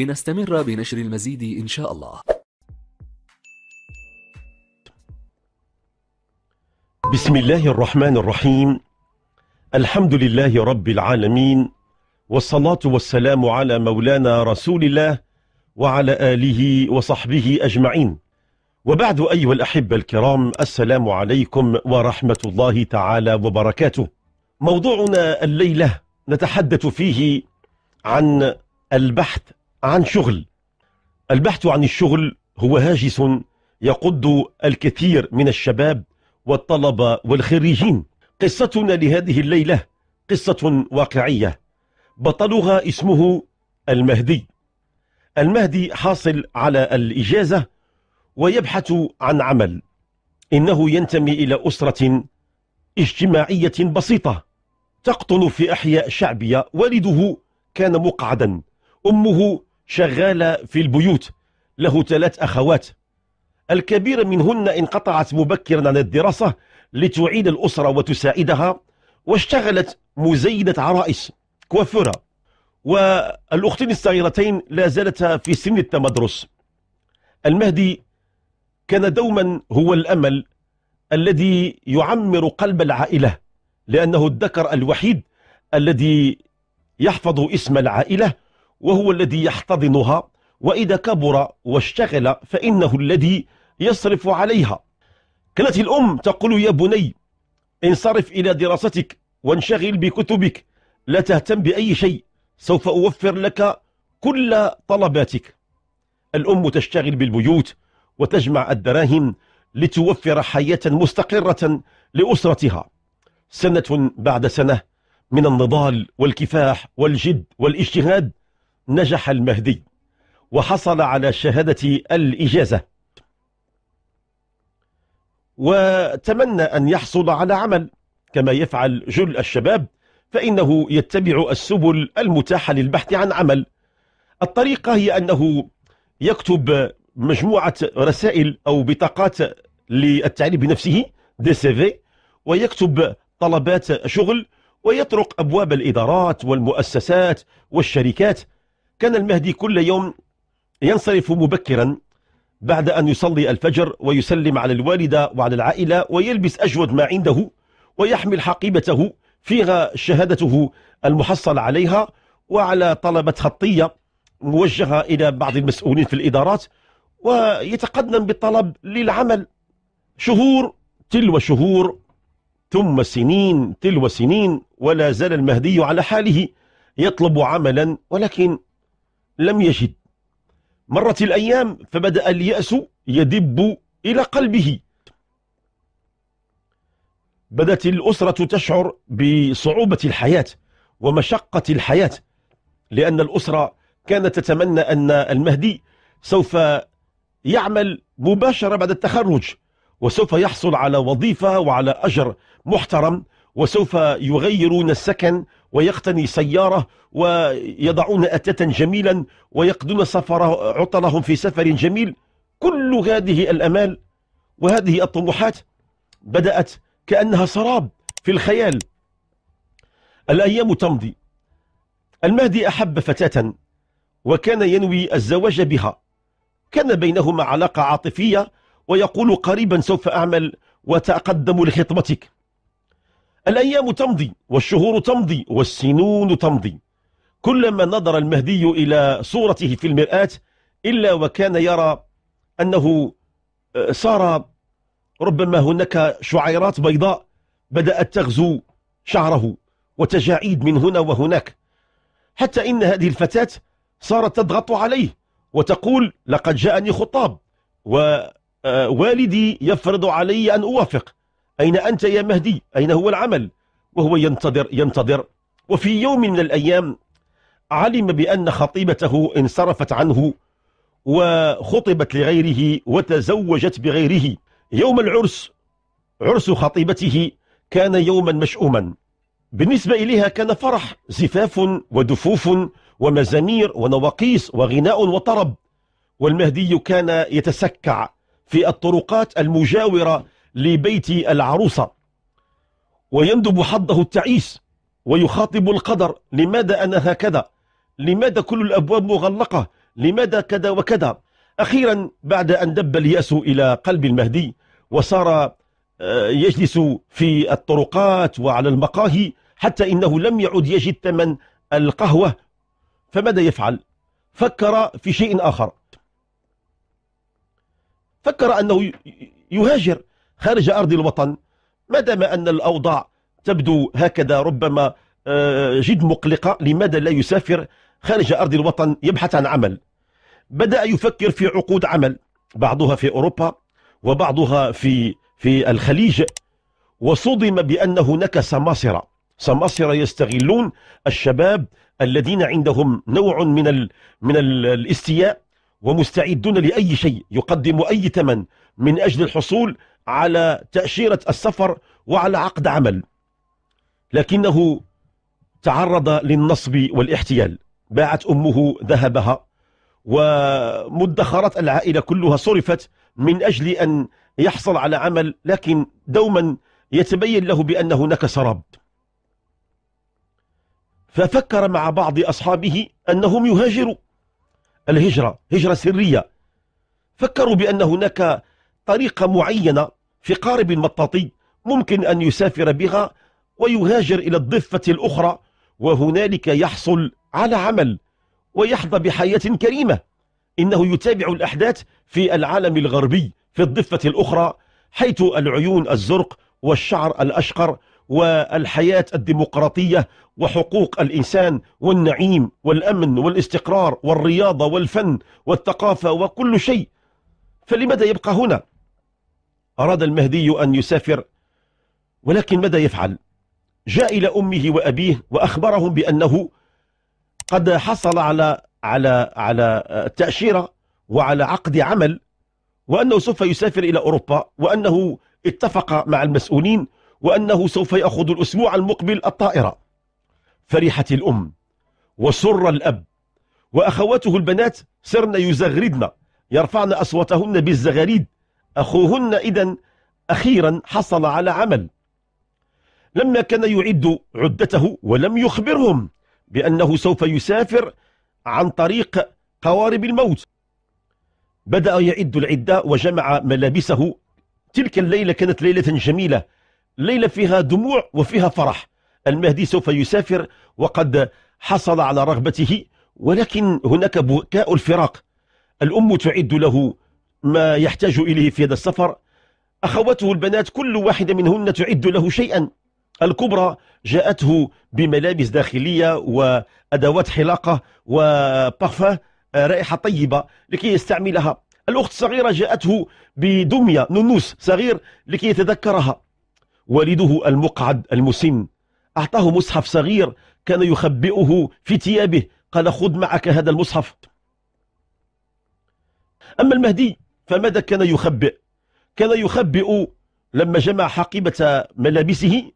لنستمر بنشر المزيد إن شاء الله بسم الله الرحمن الرحيم الحمد لله رب العالمين والصلاة والسلام على مولانا رسول الله وعلى آله وصحبه أجمعين وبعد أيها الأحبة الكرام السلام عليكم ورحمة الله تعالى وبركاته موضوعنا الليلة نتحدث فيه عن البحث عن شغل البحث عن الشغل هو هاجس يقض الكثير من الشباب والطلبة والخريجين قصتنا لهذه الليلة قصة واقعية بطلها اسمه المهدي المهدي حاصل على الإجازة ويبحث عن عمل إنه ينتمي إلى أسرة اجتماعية بسيطة تقطن في أحياء شعبية والده كان مقعدا أمه شغال في البيوت له ثلاث أخوات الكبيرة منهن انقطعت مبكرا عن الدراسة لتعيد الأسرة وتساعدها واشتغلت مزينة عرائس كوافرة والأختين الصغيرتين لا زالتا في سن التمدرس المهدي كان دوما هو الأمل الذي يعمر قلب العائلة لأنه الذكر الوحيد الذي يحفظ اسم العائلة وهو الذي يحتضنها وإذا كبر واشتغل فإنه الذي يصرف عليها كانت الأم تقول يا بني انصرف إلى دراستك وانشغل بكتبك لا تهتم بأي شيء سوف أوفر لك كل طلباتك الأم تشتغل بالبيوت وتجمع الدراهم لتوفر حياة مستقرة لأسرتها سنة بعد سنة من النضال والكفاح والجد والاجتهاد نجح المهدي وحصل على شهادة الإجازة وتمنى أن يحصل على عمل كما يفعل جل الشباب فإنه يتبع السبل المتاحة للبحث عن عمل الطريقة هي أنه يكتب مجموعة رسائل أو بطاقات للتعريف بنفسه دي ويكتب طلبات شغل ويطرق أبواب الإدارات والمؤسسات والشركات كان المهدي كل يوم ينصرف مبكرا بعد أن يصلي الفجر ويسلم على الوالدة وعلى العائلة ويلبس أجود ما عنده ويحمل حقيبته فيها شهادته المحصل عليها وعلى طلبة خطية موجهة إلى بعض المسؤولين في الإدارات ويتقدم بالطلب للعمل شهور تلو شهور ثم سنين تلو سنين ولا زال المهدي على حاله يطلب عملا ولكن لم يجد مرت الأيام فبدأ اليأس يدب إلى قلبه بدأت الأسرة تشعر بصعوبة الحياة ومشقة الحياة لأن الأسرة كانت تتمنى أن المهدي سوف يعمل مباشرة بعد التخرج وسوف يحصل على وظيفة وعلى أجر محترم وسوف يغيرون السكن ويقتني سيارة ويضعون أتاتا جميلا ويقضون سفر عطلهم في سفر جميل كل هذه الأمال وهذه الطموحات بدأت كأنها سراب في الخيال الأيام تمضي المهدي أحب فتاة وكان ينوي الزواج بها كان بينهما علاقة عاطفية ويقول قريبا سوف أعمل وتقدم لخطبتك الأيام تمضي والشهور تمضي والسنون تمضي كلما نظر المهدي إلى صورته في المرآة إلا وكان يرى أنه آه، صار ربما هناك شعيرات بيضاء بدأت تغزو شعره وتجاعيد من هنا وهناك حتى إن هذه الفتاة صارت تضغط عليه وتقول لقد جاءني خطاب ووالدي آه، يفرض علي أن أوافق أين أنت يا مهدي أين هو العمل وهو ينتظر ينتظر وفي يوم من الأيام علم بأن خطيبته انصرفت عنه وخطبت لغيره وتزوجت بغيره يوم العرس عرس خطيبته كان يوما مشؤوما بالنسبة إليها كان فرح زفاف ودفوف ومزامير ونواقيس وغناء وطرب والمهدي كان يتسكع في الطرقات المجاورة لبيت العروسة ويندب حظه التعيس ويخاطب القدر لماذا أنا هكذا لماذا كل الأبواب مغلقة لماذا كذا وكذا أخيرا بعد أن دب اليأس إلى قلب المهدي وصار آه، يجلس في الطرقات وعلى المقاهي حتى إنه لم يعد يجد ثمن القهوة فماذا يفعل فكر في شيء آخر فكر أنه يهاجر خارج أرض الوطن ما دام أن الأوضاع تبدو هكذا ربما آه، جد مقلقة لماذا لا يسافر خارج أرض الوطن يبحث عن عمل بدأ يفكر في عقود عمل بعضها في أوروبا وبعضها في في الخليج وصدم بأن هناك سماسرة سماسرة يستغلون الشباب الذين عندهم نوع من ال من ال الاستياء ومستعدون لأي شيء يقدم أي ثمن من أجل الحصول على تأشيرة السفر وعلى عقد عمل لكنه تعرض للنصب والاحتيال باعت أمه ذهبها ومدخرات العائلة كلها صرفت من أجل أن يحصل على عمل لكن دوما يتبين له بأن هناك سراب ففكر مع بعض أصحابه أنهم يهاجروا الهجرة هجرة سرية فكروا بأن هناك طريقة معينة في قارب مطاطي ممكن أن يسافر بها ويهاجر إلى الضفة الأخرى وهنالك يحصل على عمل ويحظى بحياة كريمة إنه يتابع الأحداث في العالم الغربي في الضفة الأخرى حيث العيون الزرق والشعر الأشقر والحياة الديمقراطية وحقوق الإنسان والنعيم والأمن والاستقرار والرياضة والفن والثقافة وكل شيء فلماذا يبقى هنا؟ أراد المهدي أن يسافر ولكن ماذا يفعل جاء إلى أمه وأبيه وأخبرهم بأنه قد حصل على على على تأشيرة وعلى عقد عمل وأنه سوف يسافر إلى أوروبا وأنه اتفق مع المسؤولين وأنه سوف يأخذ الأسبوع المقبل الطائرة فرحت الأم وسر الأب وأخواته البنات سرن يزغردن يرفعن أصواتهن بالزغاريد أخوهن إذا أخيرا حصل على عمل لما كان يعد عدته ولم يخبرهم بأنه سوف يسافر عن طريق قوارب الموت بدأ يعد العدة وجمع ملابسه تلك الليلة كانت ليلة جميلة ليلة فيها دموع وفيها فرح المهدي سوف يسافر وقد حصل على رغبته ولكن هناك بكاء الفراق الأم تعد له ما يحتاج إليه في هذا السفر أخوته البنات كل واحدة منهن تعد له شيئا الكبرى جاءته بملابس داخلية وأدوات حلاقة وبارفان آه، رائحة طيبة لكي يستعملها الأخت الصغيرة جاءته بدمية نونوس صغير لكي يتذكرها والده المقعد المسن أعطاه مصحف صغير كان يخبئه في ثيابه قال خذ معك هذا المصحف أما المهدي فماذا كان يخبئ كان يخبئ لما جمع حقيبة ملابسه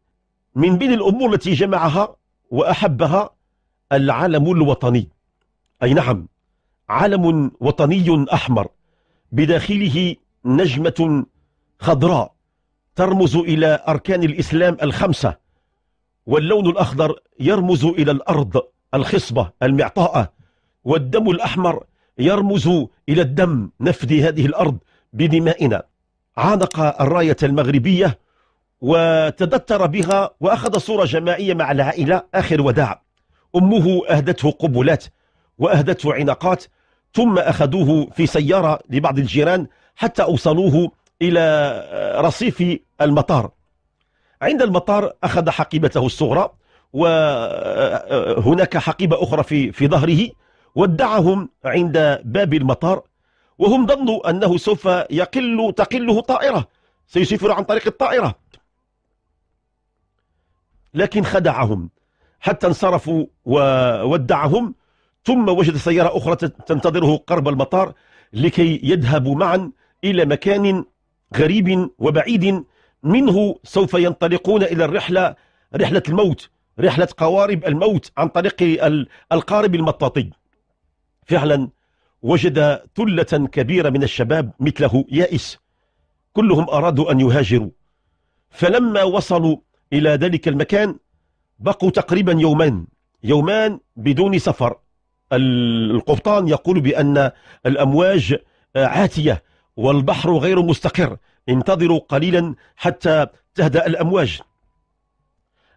من بين الأمور التي جمعها وأحبها العلم الوطني أي نعم علم وطني أحمر بداخله نجمة خضراء ترمز إلى أركان الإسلام الخمسة واللون الأخضر يرمز إلى الأرض الخصبة المعطاءة والدم الأحمر يرمز إلى الدم نفدي هذه الأرض بدمائنا عانق الراية المغربية وتدتر بها وأخذ صورة جماعية مع العائلة آخر وداع أمه أهدته قبلات وأهدته عناقات ثم أخذوه في سيارة لبعض الجيران حتى أوصلوه إلى رصيف المطار عند المطار أخذ حقيبته الصغرى وهناك حقيبة أخرى في في ظهره ودعهم عند باب المطار وهم ظنوا أنه سوف يقل تقله طائرة سيسافر عن طريق الطائرة لكن خدعهم حتى انصرفوا وودعهم ثم وجد سيارة أخرى تنتظره قرب المطار لكي يذهبوا معا إلى مكان غريب وبعيد منه سوف ينطلقون إلى الرحلة رحلة الموت رحلة قوارب الموت عن طريق القارب المطاطي فعلا وجد ثلة كبيرة من الشباب مثله يائس كلهم أرادوا أن يهاجروا فلما وصلوا إلى ذلك المكان بقوا تقريبا يومان يومان بدون سفر القبطان يقول بأن الأمواج آه، عاتية والبحر غير مستقر انتظروا قليلا حتى تهدأ الأمواج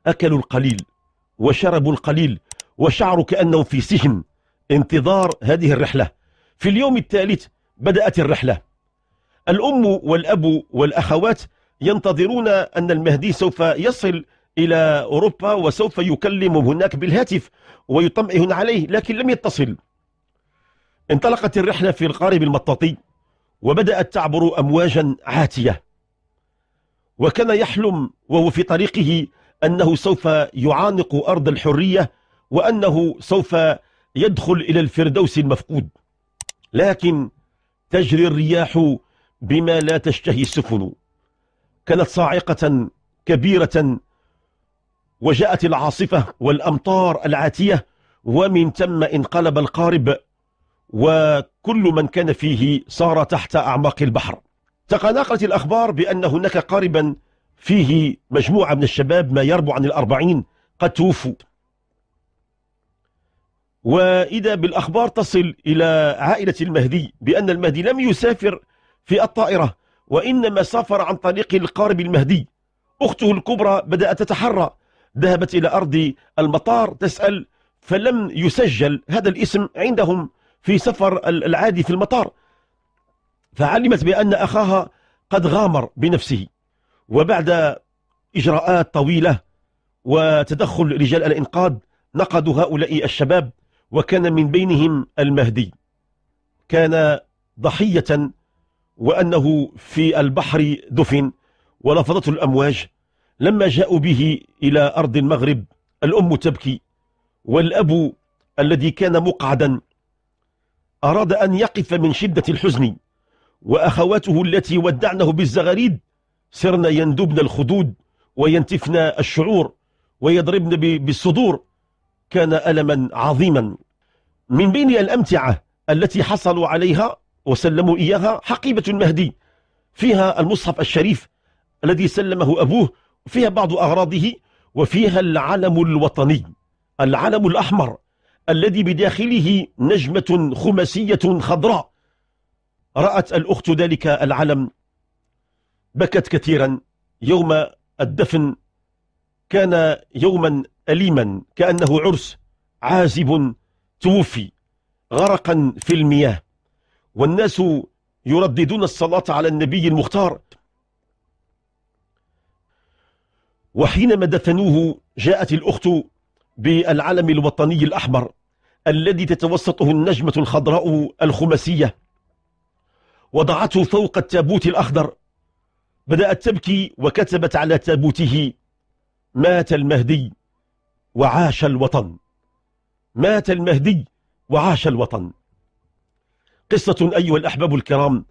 أكلوا القليل وشربوا القليل وشعروا كأنهم في سجن انتظار هذه الرحلة في اليوم الثالث بدأت الرحلة الأم والأب والأخوات ينتظرون أن المهدي سوف يصل إلى أوروبا وسوف يكلم هناك بالهاتف ويطمئن عليه لكن لم يتصل انطلقت الرحلة في القارب المطاطي وبدأت تعبر أمواجا عاتية وكان يحلم وهو في طريقه أنه سوف يعانق أرض الحرية وأنه سوف يدخل إلى الفردوس المفقود لكن تجري الرياح بما لا تشتهي السفن كانت صاعقة كبيرة وجاءت العاصفة والأمطار العاتية ومن ثم انقلب القارب وكل من كان فيه صار تحت أعماق البحر تقناقلت الأخبار بأن هناك قاربا فيه مجموعة من الشباب ما يربو عن الأربعين قد توفوا وإذا بالأخبار تصل إلى عائلة المهدي بأن المهدي لم يسافر في الطائرة وإنما سافر عن طريق القارب المهدي أخته الكبرى بدأت تتحرى ذهبت إلى أرض المطار تسأل فلم يسجل هذا الاسم عندهم في سفر العادي في المطار فعلمت بأن أخاها قد غامر بنفسه وبعد إجراءات طويلة وتدخل رجال الإنقاذ نقدوا هؤلاء الشباب وكان من بينهم المهدي كان ضحية وأنه في البحر دفن ولفظته الأمواج لما جاءوا به إلى أرض المغرب الأم تبكي والأب الذي كان مقعدا أراد أن يقف من شدة الحزن وأخواته التي ودعنه بالزغاريد سرن يندبن الخدود وينتفن الشعور ويضربن بالصدور كان ألما عظيما من بين الأمتعة التي حصلوا عليها وسلموا إياها حقيبة المهدي فيها المصحف الشريف الذي سلمه أبوه فيها بعض أغراضه وفيها العلم الوطني العلم الأحمر الذي بداخله نجمة خماسية خضراء رأت الأخت ذلك العلم بكت كثيرا يوم الدفن كان يوما أليما كأنه عرس عازب توفي غرقا في المياه والناس يرددون الصلاة على النبي المختار وحينما دفنوه جاءت الأخت بالعلم الوطني الأحمر الذي تتوسطه النجمة الخضراء الخماسية وضعته فوق التابوت الأخضر بدأت تبكي وكتبت على تابوته مات المهدي وعاش الوطن مات المهدي وعاش الوطن قصة أيها الأحباب الكرام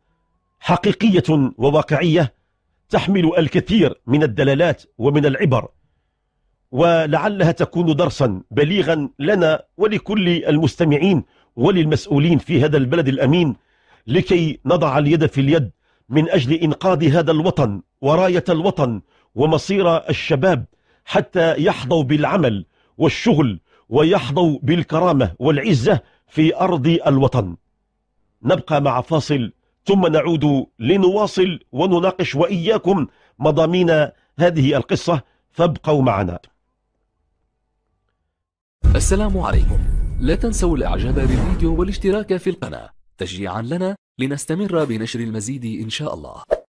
حقيقية وواقعية تحمل الكثير من الدلالات ومن العبر ولعلها تكون درسا بليغا لنا ولكل المستمعين وللمسؤولين في هذا البلد الأمين لكي نضع اليد في اليد من أجل إنقاذ هذا الوطن وراية الوطن ومصير الشباب حتى يحظوا بالعمل والشغل ويحظوا بالكرامة والعزة في أرض الوطن نبقى مع فاصل ثم نعود لنواصل ونناقش وإياكم مضامين هذه القصة فابقوا معنا السلام عليكم لا تنسوا الإعجاب بالفيديو والاشتراك في القناة تشجيعا لنا لنستمر بنشر المزيد إن شاء الله